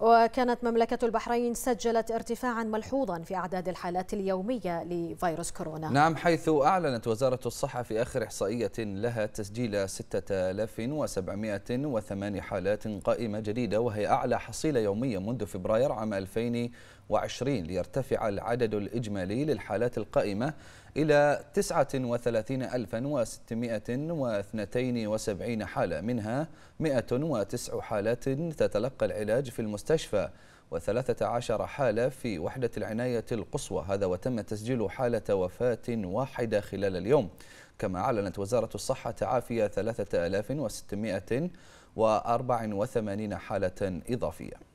وكانت مملكة البحرين سجلت ارتفاعا ملحوظا في أعداد الحالات اليومية لفيروس كورونا نعم حيث أعلنت وزارة الصحة في آخر إحصائية لها تسجيل 6708 حالات قائمة جديدة وهي أعلى حصيلة يومية منذ فبراير عام 2020 ليرتفع العدد الإجمالي للحالات القائمة إلى 39672 حالة منها 109 حالات تتلقى العلاج في المستشفى المستشفى و13 حالة في وحدة العناية القصوى هذا وتم تسجيل حالة وفاة واحدة خلال اليوم كما أعلنت وزارة الصحة تعافي 3684 حالة إضافية